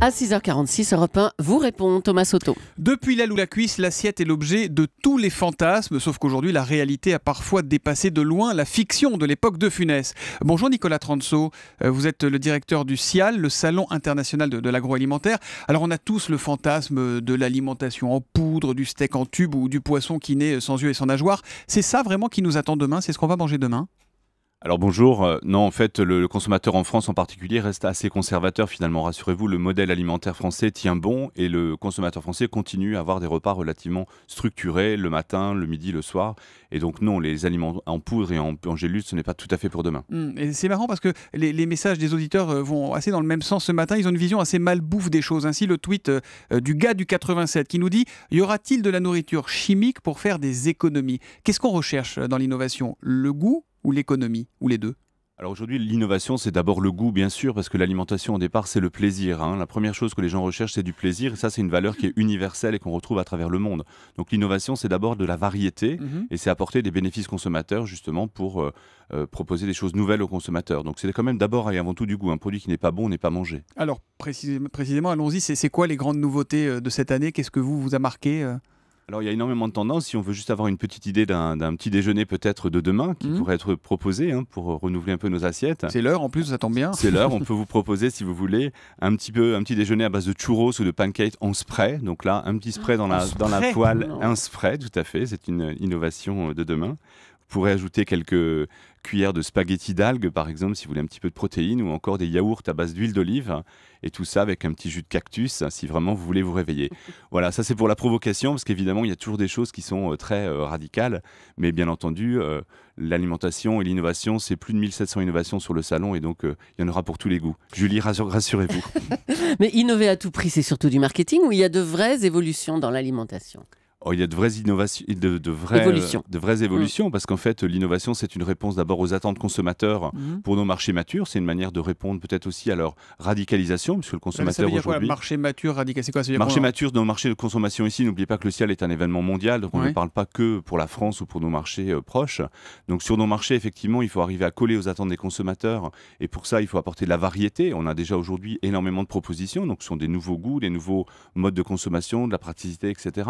À 6h46, Europe 1 vous répond Thomas Soto. Depuis l'aile ou la cuisse, l'assiette est l'objet de tous les fantasmes, sauf qu'aujourd'hui, la réalité a parfois dépassé de loin la fiction de l'époque de Funès. Bonjour Nicolas Transo, euh, vous êtes le directeur du CIAL, le Salon international de, l'agroalimentaire. Alors on a tous le fantasme de l'alimentation en poudre, du steak en tube ou du poisson qui naît sans yeux et sans nageoire. C'est ça vraiment qui nous attend demain C'est ce qu'on va manger demain alors bonjour, euh, non en fait le, consommateur en France en particulier reste assez conservateur finalement, rassurez-vous, le modèle alimentaire français tient bon et le consommateur français continue à avoir des repas relativement structurés le matin, le midi, le soir et donc non, les aliments en poudre et en, en ce n'est pas tout à fait pour demain. Mmh, et c'est marrant parce que les, messages des auditeurs euh, vont assez dans le même sens ce matin, ils ont une vision assez mal bouffe des choses, ainsi le tweet euh, du gars du 87 qui nous dit « Y aura-t-il de la nourriture chimique pour faire des économies ?» Qu'est-ce qu'on recherche dans l'innovation Le goût ou l'économie, ou les deux alors aujourd'hui, l'innovation, c'est d'abord le goût, bien sûr, parce que l'alimentation, au départ, c'est le plaisir. Hein. La première chose que les gens recherchent, c'est du plaisir. Et ça, c'est une valeur qui est universelle et qu'on retrouve à travers le monde. Donc l'innovation, c'est d'abord de la variété, mhm. et c'est apporter des bénéfices consommateurs, justement, pour euh, euh, proposer des choses nouvelles aux consommateurs. Donc c'est quand même d'abord et avant tout du goût. Un produit qui n'est pas bon n'est pas mangé. Alors précisément, précisément allons-y, c'est quoi les grandes nouveautés euh, de cette année Qu'est-ce que vous vous a marqué alors il y a énormément de tendances. Si on veut juste avoir une petite idée d'un petit déjeuner peut-être de demain qui mhm. pourrait être proposé hein, pour euh, renouveler un peu nos assiettes. C'est l'heure en plus, ça tombe bien. C'est l'heure. on peut vous proposer, si vous voulez, un petit peu un petit déjeuner à base de churros ou de pancakes en spray. Donc là, un petit spray dans la, dans la poêle, oh. un spray, tout à fait. C'est une innovation euh, de demain pourrez ajouter quelques cuillères de spaghettis d'algues, par exemple, si vous voulez un petit peu de protéines, ou encore des yaourts à base d'huile d'olive, hein, et tout ça avec un petit jus de cactus, hein, si vraiment vous voulez vous réveiller. Voilà, ça c'est pour la provocation, parce qu'évidemment, il y a toujours des choses qui sont euh, très euh, radicales, mais bien entendu, euh, l'alimentation et l'innovation, c'est plus de 1700 innovations sur le salon, et donc il y en aura pour tous les goûts. Julie, rassurez-vous. mais innover à tout prix, c'est surtout du marketing, ou il y a de vraies évolutions dans l'alimentation Oh, il y a de vraies innovations, de, vraies, de vraies évolutions, mm. parce qu'en fait, l'innovation, c'est une réponse d'abord aux attentes consommateurs mm. pour nos marchés matures. C'est une manière de répondre peut-être aussi à leur radicalisation, puisque le consommateur aujourd'hui. Marché mature, radical, c'est quoi ça veut Marché mature, dans le marché de consommation ici, n'oubliez pas que le ciel est un événement mondial, donc on ne parle pas que pour la France ou pour nos marchés euh, proches. Donc sur nos marchés, effectivement, il faut arriver à coller aux attentes des consommateurs, et pour ça, il faut apporter de la variété. On a déjà aujourd'hui énormément de propositions, donc ce sont des nouveaux goûts, des nouveaux modes de consommation, de la praticité, etc.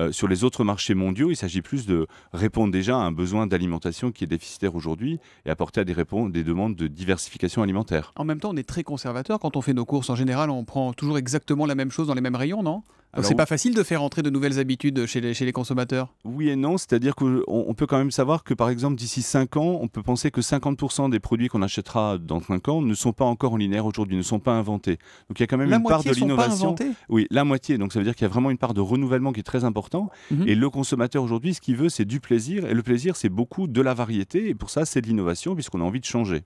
Euh, sur les autres marchés mondiaux, il s'agit plus de répondre déjà à un besoin d'alimentation qui est déficitaire aujourd'hui et apporter à des, réponses, des demandes de diversification alimentaire. En même temps, on est très conservateur. Quand on fait nos courses, en général, on prend toujours exactement la même chose dans les mêmes rayons, non alors, c'est pas facile de faire entrer de nouvelles habitudes chez les, consommateurs Oui et non, c'est-à-dire qu'on peut quand même savoir que par exemple d'ici 5 ans, on peut penser que 50% des produits qu'on achètera dans 5 ans ne sont pas encore en linéaire aujourd'hui, ne sont pas inventés. Donc il y a quand même une part de l'innovation. Oui, la moitié, donc ça veut dire qu'il y a vraiment une part de renouvellement qui est très important. Mhm. Et le consommateur aujourd'hui, ce qu'il veut, c'est du plaisir. Et le plaisir, c'est beaucoup de la variété. Et pour ça, c'est de l'innovation puisqu'on a envie de changer.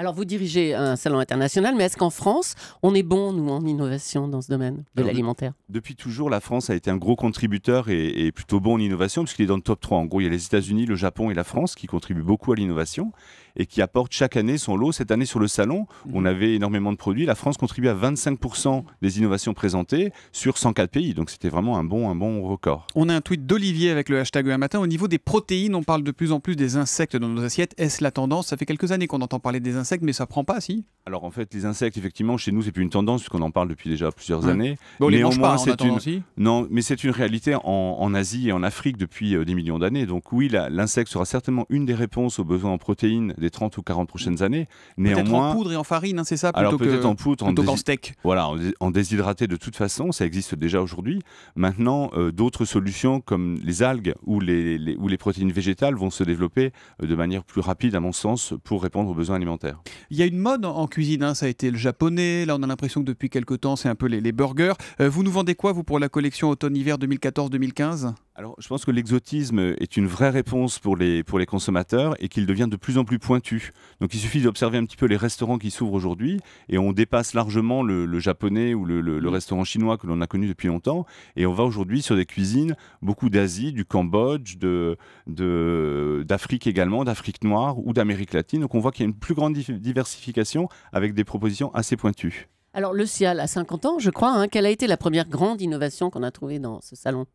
Alors, vous dirigez un salon international, mais est-ce qu'en France, on est bon, nous, en innovation dans ce domaine de l'alimentaire Depuis toujours, la France a été un gros contributeur et, plutôt bon en innovation, puisqu'il est dans le top 3. En gros, il y a les États-Unis, le Japon et la France qui contribuent beaucoup à l'innovation et qui apporte chaque année son lot. Cette année, sur le salon, mhm. on avait énormément de produits. La France contribue à 25% des innovations présentées sur 104 pays. Donc, c'était vraiment un bon, un bon record. On a un tweet d'Olivier avec le hashtag e un matin. Au niveau des protéines, on parle de plus en plus des insectes dans nos assiettes. Est-ce la tendance Ça fait quelques années qu'on entend parler des insectes, mais ça prend pas, si Alors, en fait, les insectes, effectivement, chez nous, c'est plus une tendance, puisqu'on en parle depuis déjà plusieurs années. mais les mange c'est une... non, mais c'est une réalité en, Asie et en Afrique depuis euh, des millions d'années. Donc, oui, l'insecte sera certainement une des réponses aux besoins en protéines des 30 ou 40 prochaines mmh. années. Néanmoins, en poudre et en farine, hein, c'est ça plutôt Alors peut-être en poudre, en, steak. Voilà, en déshydraté de toute façon, ça existe déjà aujourd'hui. Maintenant, euh, d'autres solutions comme les algues ou les, ou les protéines végétales vont se développer euh, de manière plus rapide, à mon sens, pour répondre aux besoins alimentaires. Il y a une mode en cuisine, hein, ça a été le japonais. Là, on a l'impression que depuis quelques temps, c'est un peu les, burgers. Euh, vous nous vendez quoi, vous, pour la collection automne-hiver 2014-2015 alors, je pense que l'exotisme est une vraie réponse pour les, pour les consommateurs et qu'il devient de plus en plus pointu. Donc, il suffit d'observer un petit peu les restaurants qui s'ouvrent aujourd'hui et on dépasse largement le, japonais ou le, mm. restaurant chinois que l'on a connu depuis longtemps. Et on va aujourd'hui sur des cuisines, beaucoup d'Asie, du Cambodge, d'Afrique de, d'Afrique également, d'Afrique noire ou d'Amérique latine. Donc, on voit qu'il y a une plus grande diversification avec des propositions assez pointues. Alors, le CIAL a 50 ans, je crois. Hein, quelle a été la première grande innovation qu'on a trouvée dans ce salon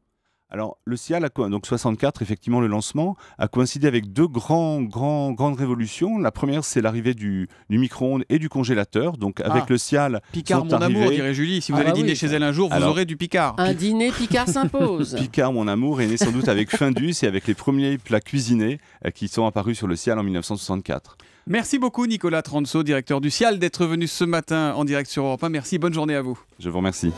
alors, le CIAL, a, donc 64, effectivement, le lancement, a coïncidé avec deux grands, grands, grandes révolutions. La première, c'est l'arrivée du, micro-ondes et du congélateur. Donc, avec ah. le CIAL. Picard, mon amour, dirait Julie. Si vous ah allez bah dîner chez elle un jour, vous aurez du Picard. Un dîner Picard s'impose. Picard, mon amour, est né sans doute avec Findus et avec les premiers plats cuisinés euh, qui sont apparus sur le CIAL en 1964. Merci beaucoup, Nicolas Transo, directeur du CIAL, d'être venu ce matin en direct sur Europe 1. Merci, bonne journée à vous. Je vous remercie.